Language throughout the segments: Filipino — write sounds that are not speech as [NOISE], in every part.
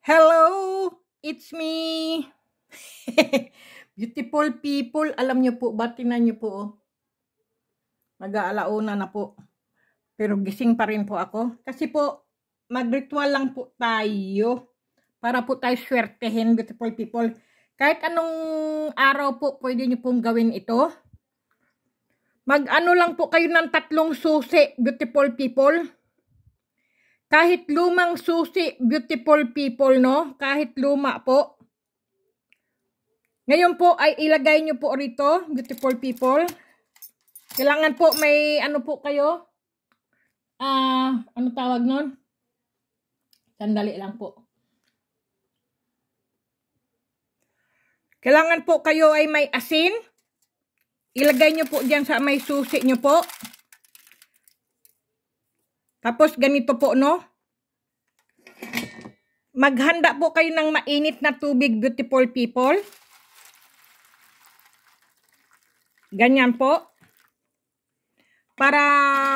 Hello! It's me! [LAUGHS] Beautiful people, alam niyo po ba, tinan nyo po. Oh. Nag-aalauna na po. Pero gising pa rin po ako. Kasi po, mag-ritual lang po tayo. Para po tayo swertehin, beautiful people. Kahit anong araw po, pwede niyo pong gawin ito. Mag-ano lang po kayo ng tatlong susi, beautiful people. Kahit lumang susi, beautiful people, no? Kahit luma po. Ngayon po ay ilagay nyo po rito, beautiful people. Kailangan po may ano po kayo. Ah, uh, ano tawag nun? Sandali lang po. Kailangan po kayo ay may asin. Ilagay nyo po dyan sa may susi nyo po. Tapos ganito po no. Maghanda po kayo ng mainit na tubig beautiful people. Ganyan po. Para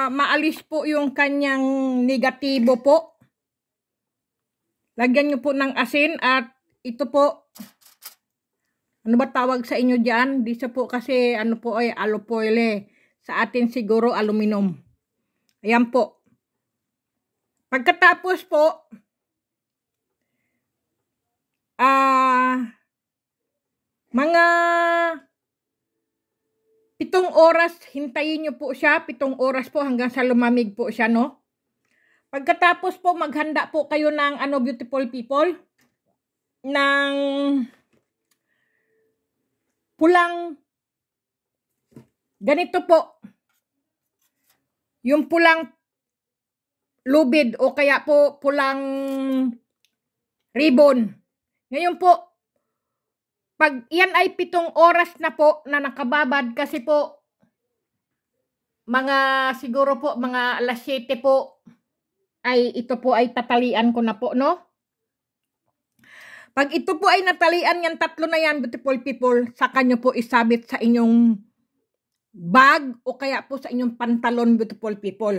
maalis po yung kanyang negatibo po. Lagyan nyo po ng asin at ito po. Ano ba tawag sa inyo dyan? sa po kasi ano po ay alupoyle. Sa atin siguro aluminum. Ayan po. Pagkatapos po, ah, uh, mga pitong oras, hintayin nyo po siya, pitong oras po hanggang sa lumamig po siya, no? Pagkatapos po, maghanda po kayo ng ano, beautiful people, ng pulang, ganito po, yung pulang lubid o kaya po pulang ribbon. Ngayon po, pag yan ay pitong oras na po na nakababad kasi po mga siguro po mga alas 7 po ay ito po ay tatalian ko na po no. Pag ito po ay natalian yan, tatlo na yan, beautiful people, sa kanyo po isabit sa inyong bag o kaya po sa inyong pantalon, beautiful people.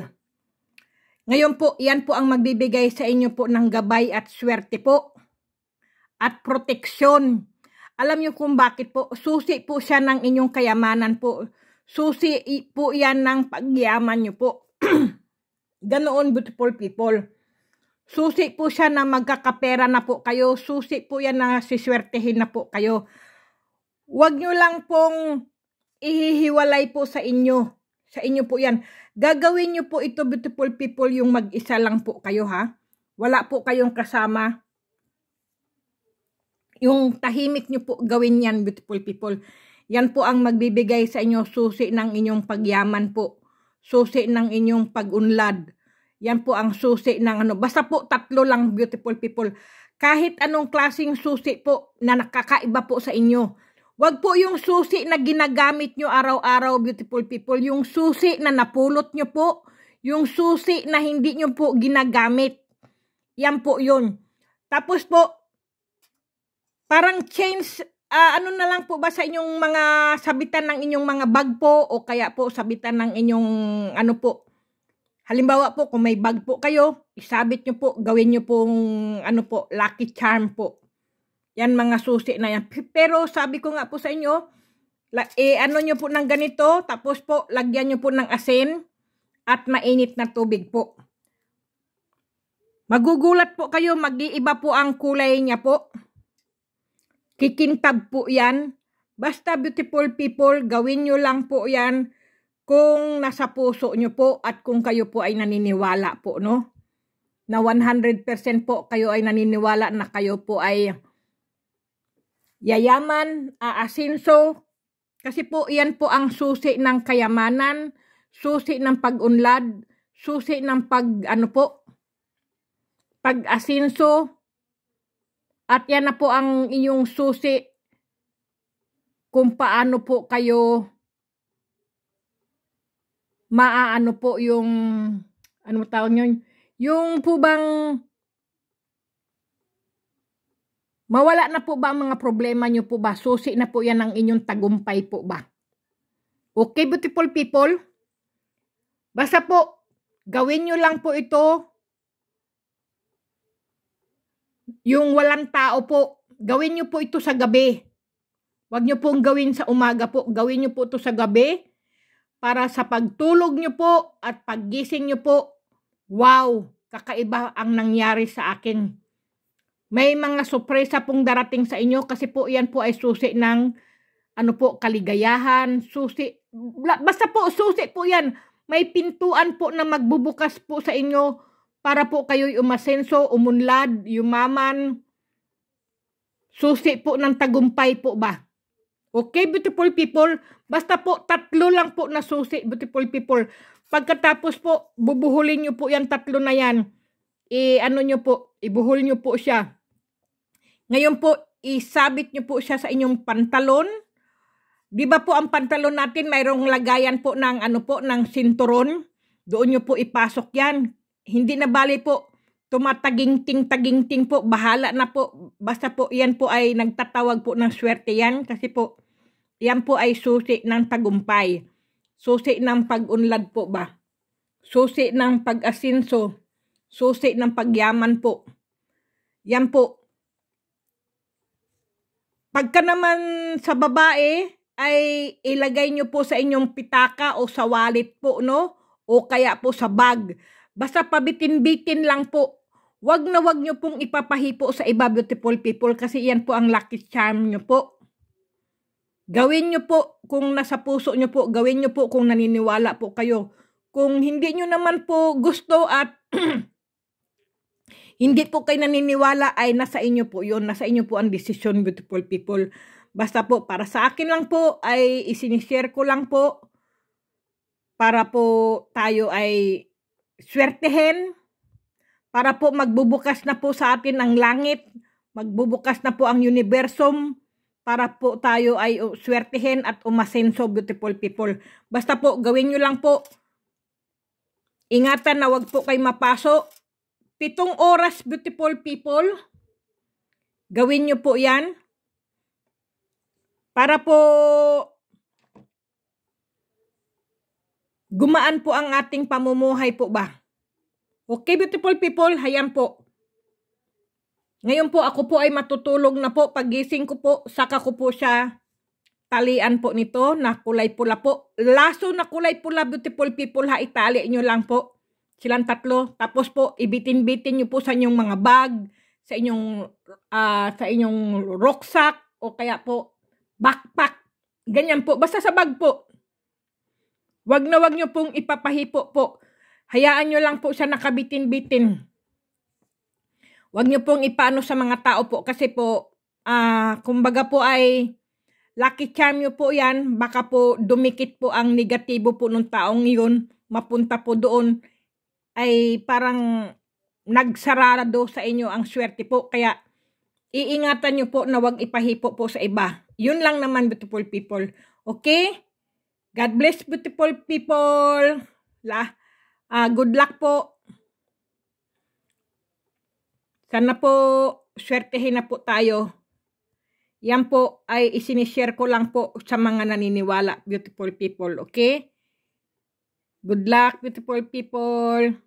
Ngayon po, iyan po ang magbibigay sa inyo po ng gabay at swerte po. At proteksyon. Alam niyo kung bakit po, susi po siya ng inyong kayamanan po. Susi po yan ng pagyaman niyo po. [CLEARS THROAT] Ganoon, beautiful people. Susi po siya na magkakapera na po kayo. Susi po yan na siswertehin na po kayo. Huwag niyo lang pong ihihiwalay po sa inyo sa inyo po yan. Gagawin nyo po ito beautiful people yung mag-isa lang po kayo ha. Wala po kayong kasama. Yung tahimik nyo po gawin yan beautiful people. Yan po ang magbibigay sa inyo susi ng inyong pagyaman po. Susi ng inyong pagunlad. Yan po ang susi ng ano. Basta po tatlo lang beautiful people. Kahit anong klasing susi po na nakakaiba po sa inyo Wag po yung susi na ginagamit nyo araw-araw, beautiful people. Yung susi na napulot nyo po. Yung susi na hindi nyo po ginagamit. Yan po yun. Tapos po, parang change, uh, ano na lang po ba sa inyong mga sabitan ng inyong mga bag po o kaya po sabitan ng inyong ano po. Halimbawa po, kung may bag po kayo, isabit nyo po, gawin nyo pong ano po, lucky charm po. Yan mga susi na yan. Pero sabi ko nga po sa inyo, la, eh, ano nyo po ng ganito, tapos po lagyan nyo po ng asin at mainit na tubig po. Magugulat po kayo, mag-iiba po ang kulay niya po. Kikintab po yan. Basta beautiful people, gawin nyo lang po yan kung nasa puso nyo po at kung kayo po ay naniniwala po, no? Na 100% po kayo ay naniniwala na kayo po ay yayaman, aasinso. Kasi po iyan po ang susi ng kayamanan, susi ng pag-unlad, susi ng pag ano po, pag-asinso. At yan na po ang inyong susi kung paano po kayo maaano po yung ano tawag nyo, yung po bang Mawala na po ba ang mga problema nyo po ba? Susi na po yan ang inyong tagumpay po ba? Okay, beautiful people? Basta po, gawin nyo lang po ito. Yung walang tao po, gawin nyo po ito sa gabi. Huwag nyo pong gawin sa umaga po. Gawin nyo po ito sa gabi para sa pagtulog nyo po at paggising nyo po. Wow, kakaiba ang nangyari sa akin may mga sorpresa pong darating sa inyo kasi po yan po ay susi ng ano po, kaligayahan, susi. Basta po, susi po yan. May pintuan po na magbubukas po sa inyo para po kayo'y umasenso, umunlad, yumaman. Susi po ng tagumpay po ba? Okay, beautiful people? Basta po, tatlo lang po na susi, beautiful people. Pagkatapos po, bubuhulin nyo po yan, tatlo na yan. I, ano nyo po, ibuhul nyo po siya. Ngayon po, isabit nyo po siya sa inyong pantalon. Di ba po ang pantalon natin mayroong lagayan po ng ano po ng sinturon? Doon nyo po ipasok 'yan. Hindi na bali po tumataginting, taginting po. Bahala na po. Basta po 'yan po ay nagtatawag po ng swerte 'yan kasi po 'yan po ay susi ng tagumpay. Susi ng pag-unlad po ba? Susi ng pag-asinso. Susi ng pagyaman po. Yan po, Pagka naman sa babae, ay ilagay nyo po sa inyong pitaka o sa wallet po, no? O kaya po sa bag. Basta pabitin-bitin lang po. Wag na wag nyo pong ipapahipo sa iba beautiful people kasi yan po ang lucky charm nyo po. Gawin nyo po kung nasa puso nyo po. Gawin nyo po kung naniniwala po kayo. Kung hindi nyo naman po gusto at [CLEARS THROAT] Hindi po kayo naniniwala ay nasa inyo po yun. Nasa inyo po ang decision, beautiful people. Basta po, para sa akin lang po ay isinishare ko lang po para po tayo ay swertehin. Para po magbubukas na po sa atin ang langit. Magbubukas na po ang universum para po tayo ay swertehin at umasenso beautiful people. Basta po, gawin nyo lang po. Ingatan na wag po kayo mapaso. Pitong oras, beautiful people. Gawin nyo po yan. Para po gumaan po ang ating pamumuhay po ba. Okay, beautiful people, hayan po. Ngayon po, ako po ay matutulog na po. Pagising ko po, saka ko po siya talian po nito na kulay pula po. Laso na kulay pula, beautiful people ha, itali nyo lang po silang tatlo. Tapos po, ibitin-bitin nyo po sa inyong mga bag, sa inyong, uh, sa inyong rucksack, o kaya po, backpack. Ganyan po, basta sa bag po. Wag na wag nyo pong ipapahipo po. Hayaan nyo lang po siya nakabitin-bitin. Wag nyo pong ipano sa mga tao po kasi po, uh, kumbaga po ay lucky charm nyo po yan. Baka po dumikit po ang negatibo po ng taong yun. Mapunta po doon ay parang nagsarado sa inyo ang swerte po. Kaya iingatan nyo po na wag ipahipo po sa iba. Yun lang naman beautiful people. Okay? God bless beautiful people. La, uh, good luck po. Sana po swertehin na po tayo. Yan po ay isinishare ko lang po sa mga naniniwala beautiful people. Okay? Good luck beautiful people.